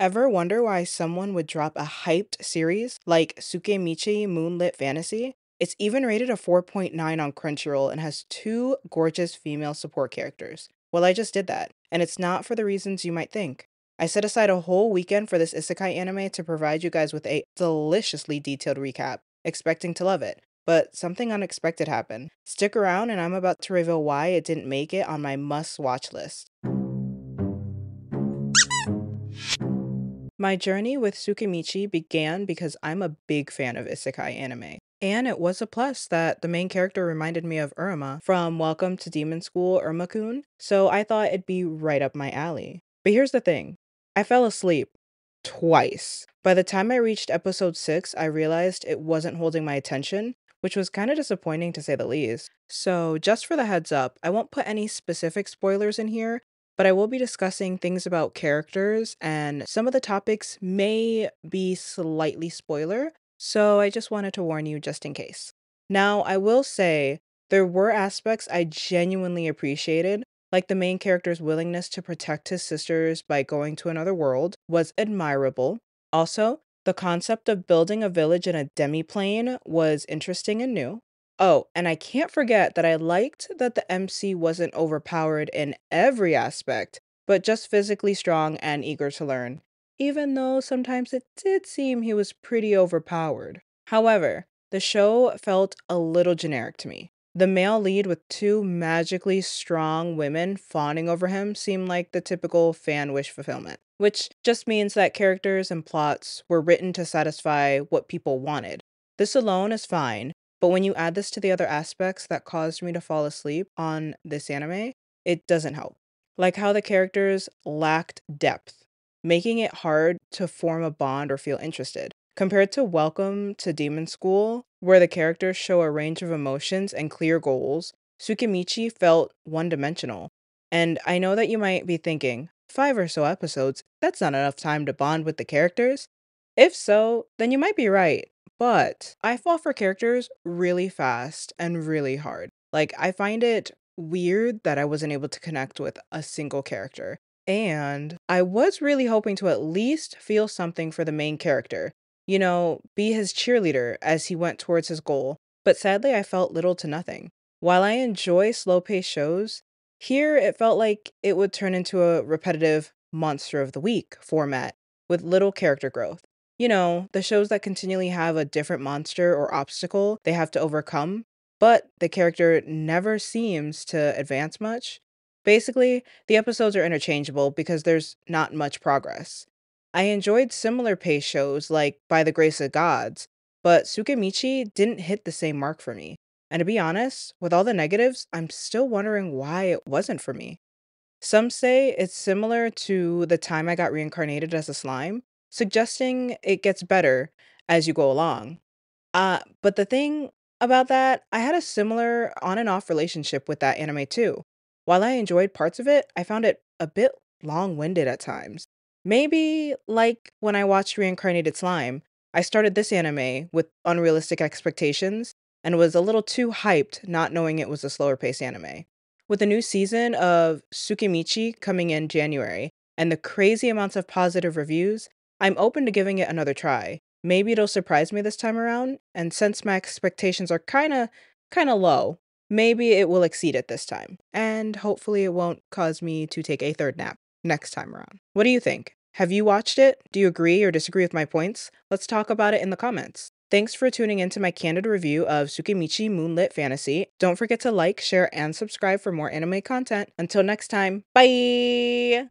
Ever wonder why someone would drop a hyped series like Tsukemichi Moonlit Fantasy? It's even rated a 4.9 on Crunchyroll and has two gorgeous female support characters. Well, I just did that, and it's not for the reasons you might think. I set aside a whole weekend for this isekai anime to provide you guys with a deliciously detailed recap, expecting to love it. But something unexpected happened. Stick around, and I'm about to reveal why it didn't make it on my must watch list. My journey with Tsukimichi began because I'm a big fan of isekai anime. And it was a plus that the main character reminded me of Irma from Welcome to Demon School Irma Kun, so I thought it'd be right up my alley. But here's the thing I fell asleep twice. By the time I reached episode 6, I realized it wasn't holding my attention, which was kind of disappointing to say the least. So, just for the heads up, I won't put any specific spoilers in here, but I will be discussing things about characters, and some of the topics may be slightly spoiler, so I just wanted to warn you just in case. Now, I will say there were aspects I genuinely appreciated, like the main character's willingness to protect his sisters by going to another world was admirable. Also, the concept of building a village in a demiplane was interesting and new. Oh, and I can't forget that I liked that the MC wasn't overpowered in every aspect, but just physically strong and eager to learn, even though sometimes it did seem he was pretty overpowered. However, the show felt a little generic to me. The male lead with two magically strong women fawning over him seemed like the typical fan wish fulfillment, which just means that characters and plots were written to satisfy what people wanted. This alone is fine, but when you add this to the other aspects that caused me to fall asleep on this anime, it doesn't help. Like how the characters lacked depth, making it hard to form a bond or feel interested. Compared to Welcome to Demon School, where the characters show a range of emotions and clear goals, Tsukimichi felt one dimensional. And I know that you might be thinking, five or so episodes, that's not enough time to bond with the characters. If so, then you might be right. But I fall for characters really fast and really hard. Like, I find it weird that I wasn't able to connect with a single character. And I was really hoping to at least feel something for the main character, you know, be his cheerleader as he went towards his goal. But sadly, I felt little to nothing. While I enjoy slow paced shows, here it felt like it would turn into a repetitive monster of the week format with little character growth you know, the shows that continually have a different monster or obstacle they have to overcome, but the character never seems to advance much. Basically, the episodes are interchangeable because there's not much progress. I enjoyed similar pace shows like By the Grace of Gods, but Sukemichi didn't hit the same mark for me. And to be honest, with all the negatives, I'm still wondering why it wasn't for me. Some say it's similar to the time I got reincarnated as a slime, suggesting it gets better as you go along. Uh, but the thing about that, I had a similar on and off relationship with that anime too. While I enjoyed parts of it, I found it a bit long winded at times. Maybe like when I watched Reincarnated Slime, I started this anime with unrealistic expectations and was a little too hyped not knowing it was a slower paced anime. With the new season of Tsukimichi coming in January and the crazy amounts of positive reviews, I'm open to giving it another try. Maybe it'll surprise me this time around, and since my expectations are kinda, kinda low, maybe it will exceed it this time. And hopefully it won't cause me to take a third nap next time around. What do you think? Have you watched it? Do you agree or disagree with my points? Let's talk about it in the comments. Thanks for tuning into my candid review of Tsukimichi Moonlit Fantasy. Don't forget to like, share, and subscribe for more anime content. Until next time, bye!